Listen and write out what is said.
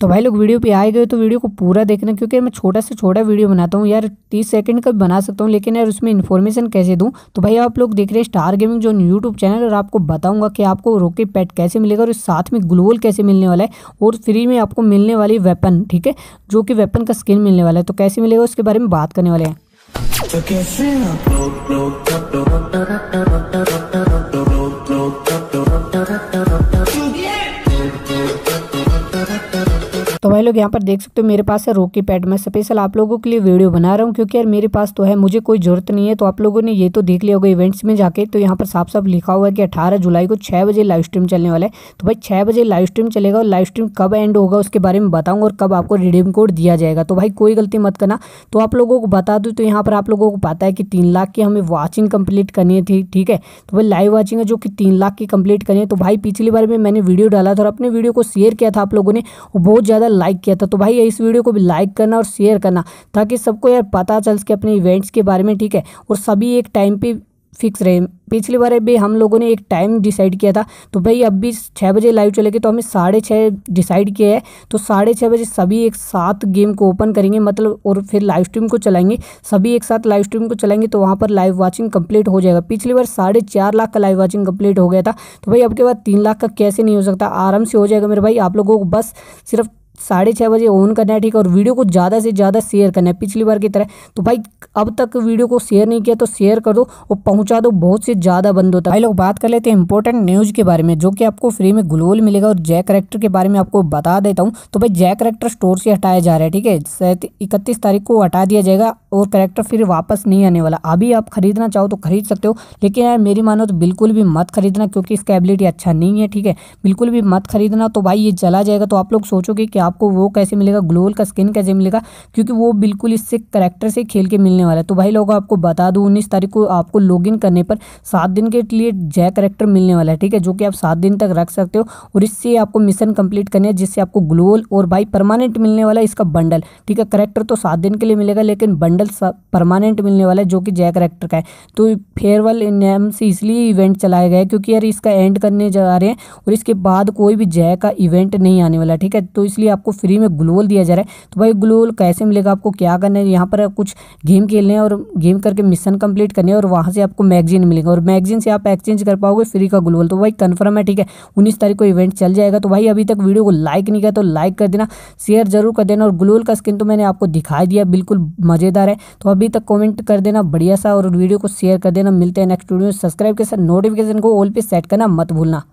तो भाई लोग वीडियो पे आए गए तो वीडियो को पूरा देखना क्योंकि मैं छोटा से छोटा वीडियो बनाता हूँ यार तीस सेकंड का बना सकता हूँ लेकिन यार उसमें इन्फॉर्मेशन कैसे दूँ तो भाई आप लोग देख रहे हैं स्टार गेमिंग जो यूट्यूब चैनल और आपको बताऊंगा कि आपको रोके पैट कैसे मिलेगा और साथ में ग्लोबल कैसे मिलने वाला है और फ्री में आपको मिलने वाली वेपन ठीक है जो कि वेपन का स्किन मिलने वाला है तो कैसे मिलेगा उसके बारे में बात करने वाले हैं तो लोग यहाँ पर देख सकते हो मेरे पास है रोकी पैड मैं स्पेशल आप लोगों के लिए वीडियो बना रहा हूँ क्योंकि यार मेरे पास तो है मुझे कोई जरूरत नहीं है तो आप लोगों ने ये तो देख लिया होगा इवेंट्स में जाके तो यहाँ पर साफ साफ लिखा हुआ है कि अठारह जुलाई को छः बजे लाइव स्ट्रीम चलने वाला है तो भाई छः बजे लाइव स्ट्रीम चलेगा और लाइव स्ट्रीम कब एंड होगा उसके बारे में बताऊँगा और कब आपको रिडीम कोड दिया जाएगा तो भाई कोई गलती मत करना तो आप लोगों को बता दूँ तो यहाँ पर आप लोगों को पता है कि तीन लाख की हमें वॉचिंग कंप्लीट करनी थी ठीक है तो भाई लाइव वॉचिंग है जो कि तीन लाख की कंप्लीट करनी है तो भाई पिछली बार में मैंने वीडियो डाला था और अपने वीडियो को शेयर किया था आप लोगों ने बहुत ज़्यादा लाइक लाइक किया था तो भाई इस वीडियो को भी लाइक करना और शेयर करना ताकि सबको यार पता चल सके अपने इवेंट्स के बारे में ठीक है और सभी एक टाइम पे फिक्स रहे पिछली बार भी हम लोगों ने एक टाइम डिसाइड किया था तो भाई अब भी छः बजे लाइव चलेगी तो हमें साढ़े छः डिसाइड किया है तो साढ़े छः बजे सभी एक साथ गेम को ओपन करेंगे मतलब और फिर लाइव स्ट्रीम को चलाएंगे सभी एक साथ लाइव स्ट्रीम को चलाएंगे तो वहाँ पर लाइव वाचिंग कंप्लीट हो जाएगा पिछली बार साढ़े चार लाख का लाइव वॉचिंग कंप्लीट हो गया था तो भाई अब के बाद तीन लाख का कैसे नहीं हो सकता आराम से हो जाएगा मेरे भाई आप लोगों को बस सिर्फ साढ़े छः बजे ऑन करना है ठीक है और वीडियो को ज़्यादा से ज़्यादा शेयर करना है पिछली बार की तरह तो भाई अब तक वीडियो को शेयर नहीं किया तो शेयर कर दो और पहुंचा दो बहुत से ज़्यादा बंद होता है भाई लोग बात कर लेते हैं इंपॉर्टेंट न्यूज़ के बारे में जो कि आपको फ्री में ग्लोबल मिलेगा और जैक करेक्टर के बारे में आपको बता देता हूँ तो भाई जैक करेक्टर स्टोर से हटाया जा रहा है ठीक है इकतीस तारीख को हटा दिया जाएगा और करेक्टर फिर वापस नहीं आने वाला अभी आप खरीदना चाहो तो खरीद सकते हो लेकिन यार मेरी मानो तो बिल्कुल भी मत खरीदना क्योंकि इसका एबिलिटी अच्छा नहीं है ठीक है बिल्कुल भी मत खरीदना तो भाई ये चला जाएगा तो आप लोग सोचोगे क्या आपको वो कैसे मिलेगा ग्लोल का स्किन कैसे मिलेगा क्योंकि वो बिल्कुल इससे करेक्टर से खेल के मिलने वाला है तो भाई लोग आपको बता दूँ उन्नीस तारीख को आपको लॉग करने पर सात दिन के लिए जय करेक्टर मिलने वाला है ठीक है जो कि आप सात दिन तक रख सकते हो और इससे आपको मिशन कंप्लीट करने है जिससे आपको ग्लोल और भाई परमानेंट मिलने वाला है इसका बंडल ठीक है करेक्टर तो सात दिन के लिए मिलेगा लेकिन बंडल परमानेंट मिलने वाला है जो कि जय करेक्टर का है तो फेयरवेल नेम से इसलिए इवेंट चलाया गया है क्योंकि यार इसका एंड करने जा रहे हैं और इसके बाद कोई भी जय का इवेंट नहीं आने वाला ठीक है तो इसलिए आपको फ्री में ग्लोल दिया जा रहा है तो भाई ग्लोल कैसे मिलेगा आपको क्या करना है यहाँ पर कुछ गेम खेलने हैं और गेम करके मिशन कंप्लीट करने हैं और वहाँ से आपको मैगजीन मिलेगा और मैगजीन से आप एक्सचेंज कर पाओगे फ्री का ग्लोल तो भाई कन्फर्म है ठीक है उन्नीस तारीख को इवेंट चल जाएगा तो भाई अभी तक वीडियो को लाइक नहीं किया तो लाइक कर देना शेयर जरूर कर देना और ग्लोल का स्किन तो मैंने आपको दिखाई दिया बिल्कुल मज़ेदार है तो अभी तक कॉमेंट कर देना बढ़िया सा और वीडियो को शेयर कर देना मिलते हैं नेक्स्ट वीडियो सब्सक्राइब के साथ नोटिफिकेशन को ऑल पे सेट करना मत भूलना